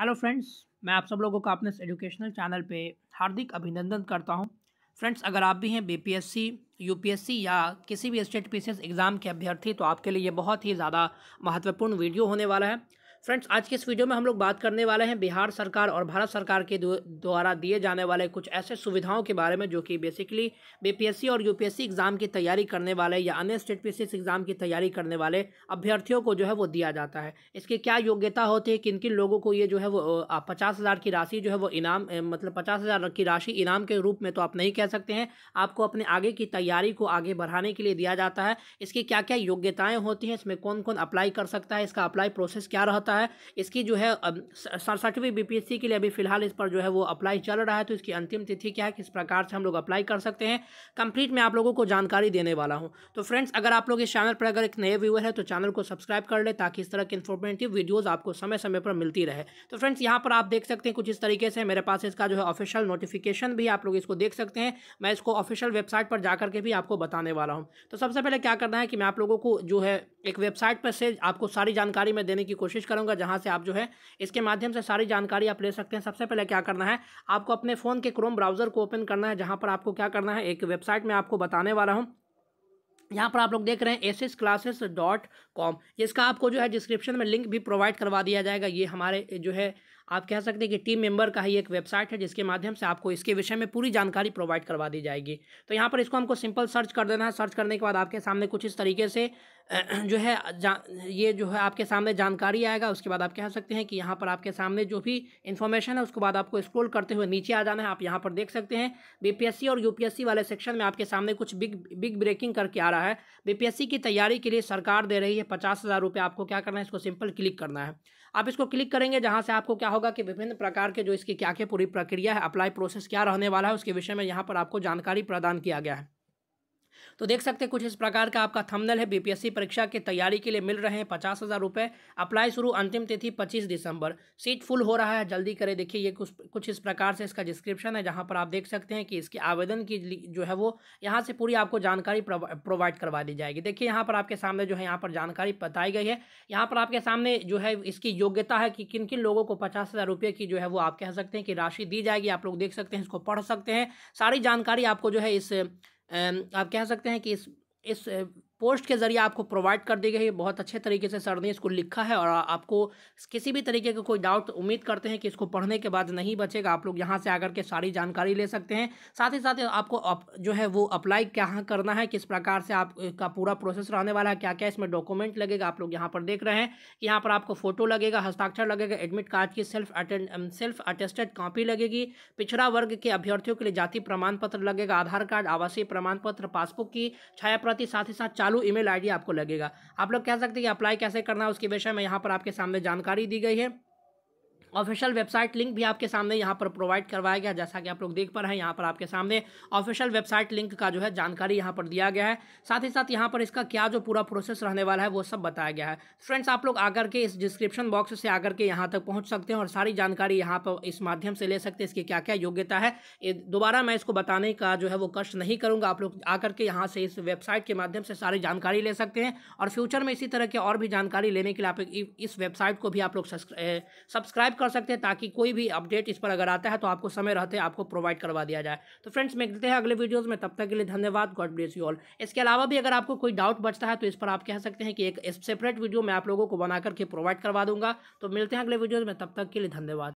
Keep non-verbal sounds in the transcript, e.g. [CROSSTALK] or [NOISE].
hello friends मैं आप सब लोगों का अपने एजुकेशनल चैनल पे हार्दिक अभिनंदन करता हूं फ्रेंड्स अगर आप भी हैं बीपीएससी यूपीएससी या किसी भी स्टेट पीसीएस एग्ज़ाम के अभ्यर्थी तो आपके लिए ये बहुत ही ज़्यादा महत्वपूर्ण वीडियो होने वाला है फ्रेंड्स आज के इस वीडियो में हम लोग बात करने वाले हैं बिहार सरकार और भारत सरकार के द्वारा दिए जाने वाले कुछ ऐसे सुविधाओं के बारे में जो कि बेसिकली बीपीएससी और यूपीएससी एग्ज़ाम की तैयारी करने वाले या अन्य स्टेट पी एग्ज़ाम की तैयारी करने वाले अभ्यर्थियों को जो है वो दिया जाता है इसकी क्या योग्यता होती है किन किन लोगों को ये जो है वो पचास हज़ार की राशि जो है वो इनाम मतलब पचास हज़ार की राशि इनाम के रूप में तो आप नहीं कह सकते हैं आपको अपने आगे की तैयारी को आगे बढ़ाने के लिए दिया जाता है इसकी क्या क्या योग्यताएँ होती हैं इसमें कौन कौन अप्लाई कर सकता है इसका अप्लाई प्रोसेस क्या रहता है है इसकी जो है सड़सठवीं बीपीएससी के लिए अभी फिलहाल इस पर जो है वो अप्लाई चल रहा है तो इसकी अंतिम तिथि क्या है किस प्रकार से हम लोग अप्लाई कर सकते हैं कंप्लीट मैं आप लोगों को जानकारी देने वाला हूँ तो फ्रेंड्स अगर आप लोग इस चैनल पर अगर एक नए व्यूअर है तो चैनल को सब्सक्राइब कर ले ताकि इस तरह की इन्फॉर्मेटिव वीडियोज़ आपको समय समय पर मिलती रहे तो फ्रेंड्स यहाँ पर आप देख सकते हैं कुछ इस तरीके से मेरे पास इसका जो है ऑफिशियल नोटिफिकेशन भी आप लोग इसको देख सकते हैं मैं इसको ऑफिशियल वेबसाइट पर जाकर के भी आपको बताने वाला हूँ तो सबसे पहले क्या करना है कि मैं आप लोगों को जो है एक वेबसाइट पर से आपको सारी जानकारी मैं देने की कोशिश कर करूँगा जहाँ से आप जो है इसके माध्यम से सारी जानकारी आप ले सकते हैं सबसे पहले क्या करना है आपको अपने फ़ोन के क्रोम ब्राउज़र को ओपन करना है जहाँ पर आपको क्या करना है एक वेबसाइट में आपको बताने वाला हूँ यहाँ पर आप लोग देख रहे हैं S S classes dot com जिसका आपको जो है डिस्क्रिप्शन में लिंक भी प्रोवाइड करवा दिया जाएगा ये हमारे जो है आप कह सकते हैं कि टीम मेंबर का ही एक वेबसाइट है जिसके माध्यम से आपको इसके विषय में पूरी जानकारी प्रोवाइड करवा दी जाएगी तो यहाँ पर इसको हमको सिंपल सर्च कर देना है सर्च करने के बाद आपके सामने कुछ इस तरीके से [CLEARS THROAT] जो है ये जो है आपके सामने जानकारी आएगा उसके बाद आप कह सकते हैं कि यहाँ पर आपके सामने जो भी इन्फॉर्मेशन है उसके बाद आपको स्क्रॉल करते हुए नीचे आ जाना है आप यहाँ पर देख सकते हैं बीपीएससी और यूपीएससी वाले सेक्शन में आपके सामने कुछ बिग बिग ब्रेकिंग करके आ रहा है बीपीएससी की तैयारी के लिए सरकार दे रही है पचास हज़ार रुपये आपको क्या करना है इसको सिंपल क्लिक करना है आप इसको क्लिक करेंगे जहाँ से आपको क्या होगा कि विभिन्न प्रकार के जो इसकी क्या क्या पूरी प्रक्रिया है अप्लाई प्रोसेस क्या रहने वाला है उसके विषय में यहाँ पर आपको जानकारी प्रदान किया गया है तो देख सकते हैं कुछ इस प्रकार का आपका थंबनेल है बीपीएससी परीक्षा की तैयारी के लिए मिल रहे हैं पचास हज़ार रुपये अप्लाई शुरू अंतिम तिथि पच्चीस दिसंबर सीट फुल हो रहा है जल्दी करें देखिए ये कुछ कुछ इस प्रकार से इसका डिस्क्रिप्शन है जहाँ पर आप देख सकते हैं कि इसके आवेदन की जो है वो यहाँ से पूरी आपको जानकारी प्रोवाइड करवा दी जाएगी देखिए यहाँ पर आपके सामने जो है यहाँ पर जानकारी बताई गई है यहाँ पर आपके सामने जो है इसकी योग्यता है कि किन किन लोगों को पचास हज़ार रुपये की जो है वो आप कह सकते हैं कि राशि दी जाएगी आप लोग देख सकते हैं इसको पढ़ सकते हैं सारी जानकारी आपको जो है इस आप कह सकते हैं कि इस इस पोस्ट के ज़रिए आपको प्रोवाइड कर दी गई है बहुत अच्छे तरीके से सर ने इसको लिखा है और आपको किसी भी तरीके का कोई डाउट उम्मीद करते हैं कि इसको पढ़ने के बाद नहीं बचेगा आप लोग यहाँ से आकर के सारी जानकारी ले सकते हैं साथ ही साथ आपको अप, जो है वो अप्लाई कहाँ करना है किस प्रकार से आपका पूरा प्रोसेस रहने वाला है क्या क्या इसमें डॉक्यूमेंट लगेगा आप लोग यहाँ पर देख रहे हैं कि यहाँ पर आपको फ़ोटो लगेगा हस्ताक्षर लगेगा एडमिट कार्ड की self attend self attested copy लगेगी पिछड़ा वर्ग के अभ्यर्थियों के लिए जाति प्रमाण पत्र लगेगा आधार कार्ड आवासीय प्रमाण पत्र पासबुक की छाया प्रति साथ ही साथ चालू ईमेल आईडी आपको लगेगा आप लोग कह सकते हैं कि अप्लाई कैसे करना है उसके विषय में यहाँ पर आपके सामने जानकारी दी गई है ऑफिशियल वेबसाइट लिंक भी आपके सामने यहाँ पर प्रोवाइड करवाया गया जैसा कि आप लोग देख पा रहे हैं यहाँ पर आपके सामने ऑफिशियल वेबसाइट लिंक का जो है जानकारी यहाँ पर दिया गया है साथ ही साथ यहाँ पर इसका क्या जो पूरा प्रोसेस रहने वाला है वो सब बताया गया है फ्रेंड्स आप लोग आकर के इस डिस्क्रिप्शन बॉक्स से आकर के यहाँ तक पहुँच सकते हैं और सारी जानकारी यहाँ पर इस माध्यम से ले सकते हैं इसकी क्या क्या योग्यता है दोबारा मैं इसको बताने का जो है वो कष्ट नहीं करूँगा आप लोग आकर के यहाँ से इस वेबसाइट के माध्यम से सारी जानकारी ले सकते हैं और फ्यूचर में इसी तरह के और भी जानकारी लेने के लिए आप इस वेबसाइट को भी आप लोग सब्सक्राइब कर कर सकते हैं ताकि कोई भी अपडेट इस पर अगर आता है तो आपको समय रहते आपको प्रोवाइड करवा दिया जाए तो फ्रेंड्स मिलते हैं अगले वीडियोज़ में तब तक के लिए धन्यवाद गॉड ब्लेस यू ऑल इसके अलावा भी अगर आपको कोई डाउट बचता है तो इस पर आप कह सकते हैं कि एक सेपरेट वीडियो मैं आप लोगों को बना करके प्रोवाइड करवा दूंगा तो मिलते हैं अगले वीडियोज़ में तब तक के लिए धन्यवाद